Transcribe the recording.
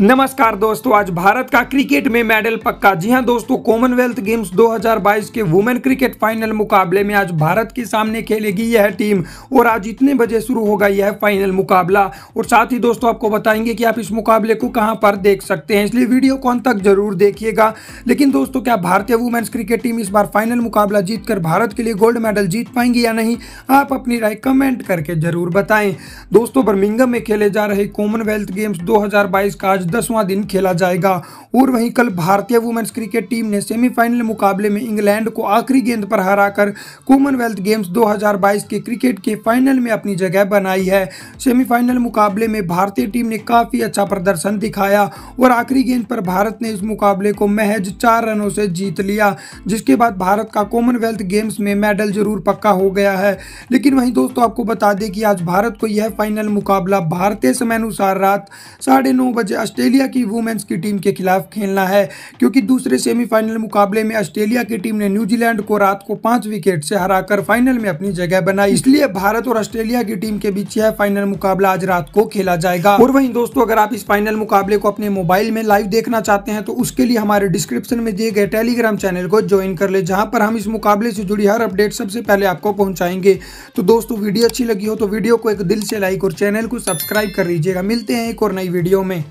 नमस्कार दोस्तों आज भारत का क्रिकेट में मेडल पक्का जी हां दोस्तों कॉमनवेल्थ गेम्स 2022 के वुमेन क्रिकेट फाइनल मुकाबले में आज भारत के सामने खेलेगी यह टीम और आज इतने बजे शुरू होगा यह फाइनल मुकाबला और साथ ही दोस्तों आपको बताएंगे कि आप इस मुकाबले को कहां पर देख सकते हैं इसलिए वीडियो को अंत तक जरूर देखिएगा लेकिन दोस्तों क्या भारतीय वुमेन्स क्रिकेट टीम इस बार फाइनल मुकाबला जीतकर भारत के लिए गोल्ड मेडल जीत पाएंगी या नहीं आप अपनी राय कमेंट करके जरूर बताएं दोस्तों बर्मिंगम में खेले जा रहे कॉमनवेल्थ गेम्स दो का आज दसवां दिन खेला जाएगा और वहीं कल भारतीय वुमेन्स क्रिकेट टीम ने सेमीफाइनल मुकाबले में इंग्लैंड को आखिरी गेंद पर हराकर कॉमनवेल्थ गेम्स 2022 के क्रिकेट के फाइनल में अपनी जगह बनाई है सेमीफाइनल मुकाबले में भारतीय टीम ने काफ़ी अच्छा प्रदर्शन दिखाया और आखिरी गेंद पर भारत ने इस मुकाबले को महज चार रनों से जीत लिया जिसके बाद भारत का कॉमनवेल्थ गेम्स में मेडल जरूर पक्का हो गया है लेकिन वहीं दोस्तों आपको बता दें कि आज भारत को यह फाइनल मुकाबला भारतीय अनुसार रात साढ़े नौ बजे ऑस्ट्रेलिया की वुमेंस की टीम के खिलाफ खेलना है क्योंकि दूसरे सेमीफाइनल मुकाबले में ऑस्ट्रेलिया की टीम ने न्यूजीलैंड को रात को पांच विकेट से हराकर फाइनल में अपनी जगह बनाई इसलिए भारत और ऑस्ट्रेलिया की टीम के बीच यह फाइनल मुकाबला आज रात को खेला जाएगा और वहीं दोस्तों अगर आप इस फाइनल मुकाबले को अपने मोबाइल में लाइव देखना चाहते हैं तो उसके लिए हमारे डिस्क्रिप्शन में दिए गए टेलीग्राम चैनल को ज्वाइन कर ले जहां पर हम इस मुकाबले से जुड़ी हर अपडेट सबसे पहले आपको पहुंचाएंगे तो दोस्तों वीडियो अच्छी लगी हो तो वीडियो को एक दिल से लाइक और चैनल को सब्सक्राइब कर लीजिएगा मिलते हैं एक और नई वीडियो में